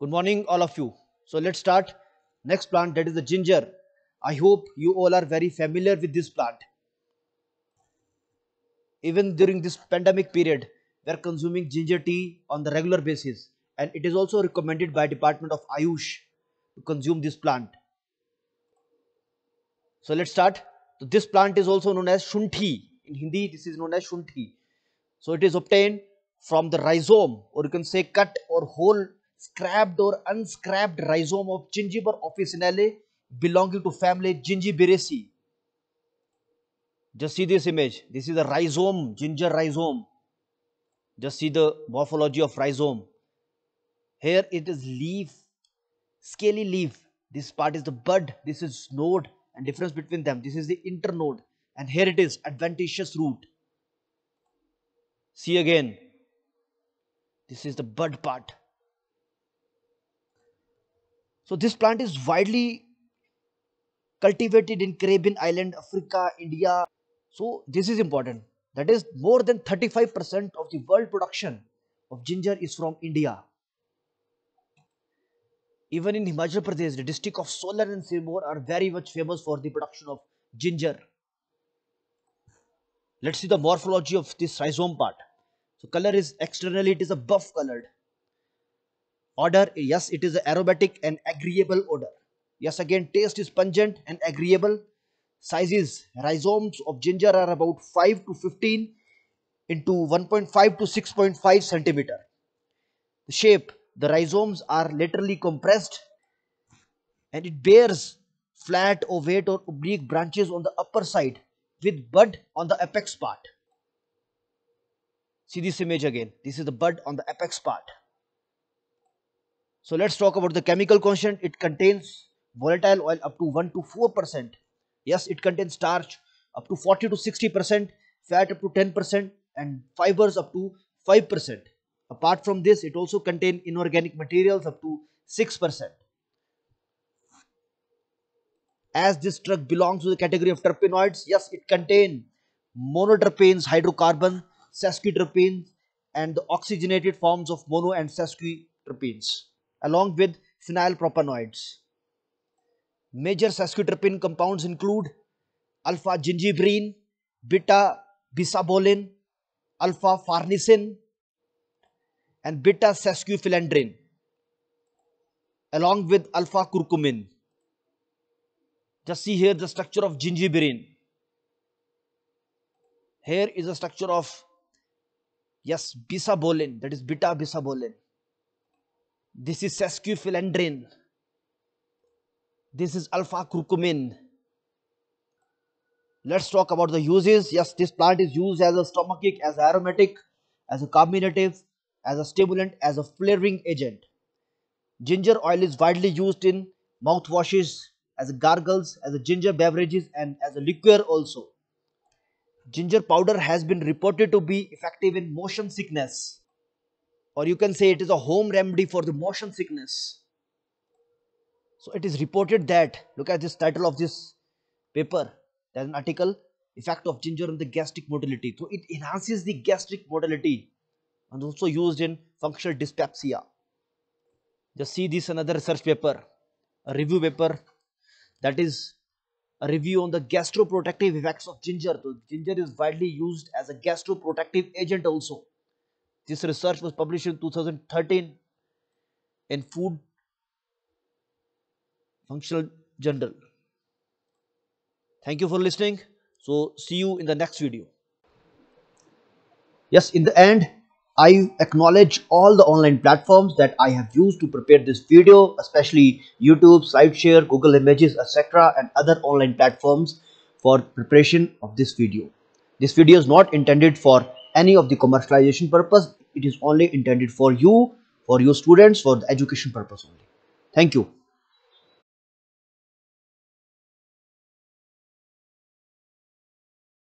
Good morning, all of you. So let's start. Next plant, that is the ginger. I hope you all are very familiar with this plant. Even during this pandemic period, we are consuming ginger tea on the regular basis. And it is also recommended by Department of Ayush to consume this plant. So let's start. So this plant is also known as shunthi. In Hindi, this is known as shunthi. So it is obtained from the rhizome or you can say cut or whole scrapped or unscrapped rhizome of Gingiber officinale belonging to family Gingiberaceae. Just see this image. This is a rhizome, ginger rhizome. Just see the morphology of rhizome. Here it is leaf, scaly leaf. This part is the bud. This is node and difference between them. This is the internode. And here it is, adventitious root. See again. This is the bud part. So this plant is widely cultivated in Caribbean island, Africa, India. So this is important. That is more than 35% of the world production of ginger is from India. Even in Himachal Pradesh, the district of Solar and Sirmaur are very much famous for the production of ginger. Let's see the morphology of this rhizome part. So color is externally it is a buff colored Odor, yes, it is aromatic and agreeable odor. Yes, again, taste is pungent and agreeable. Sizes, rhizomes of ginger are about 5 to 15 into 1.5 to 6.5 centimeter. The shape, the rhizomes are laterally compressed and it bears flat, ovate or oblique branches on the upper side with bud on the apex part. See this image again. This is the bud on the apex part. So let's talk about the chemical constant. It contains volatile oil up to 1 to 4%. Yes, it contains starch up to 40 to 60%, fat up to 10% and fibers up to 5%. Apart from this, it also contains inorganic materials up to 6%. As this drug belongs to the category of terpenoids, yes, it contains monoterpenes, hydrocarbon, sesquiterpenes and the oxygenated forms of mono and sesquiterpenes along with phenylpropanoids. Major sesquiterpene compounds include alpha gingibrine, beta bisabolin, alpha farnesin, and beta sesquiphylandrin, along with alpha curcumin. Just see here the structure of gingibrine. Here is the structure of yes bisabolin that is beta bisabolin this is sesquiphylandrin. This is alpha curcumin. Let's talk about the uses. Yes, this plant is used as a stomachic, as aromatic, as a carminative, as a stimulant, as a flavoring agent. Ginger oil is widely used in mouthwashes, as gargles, as ginger beverages and as a liqueur also. Ginger powder has been reported to be effective in motion sickness or you can say it is a home remedy for the motion sickness. So it is reported that, look at this title of this paper, there's an article, Effect of Ginger on the Gastric Motility. So it enhances the gastric motility and also used in functional dyspepsia. Just see this another research paper, a review paper that is a review on the gastroprotective effects of ginger. So ginger is widely used as a gastroprotective agent also. This research was published in 2013 in Food Functional Journal. Thank you for listening. So, see you in the next video. Yes, in the end, I acknowledge all the online platforms that I have used to prepare this video, especially YouTube, SlideShare, Google Images, etc. and other online platforms for preparation of this video. This video is not intended for any of the commercialization purpose it is only intended for you for your students for the education purpose only thank you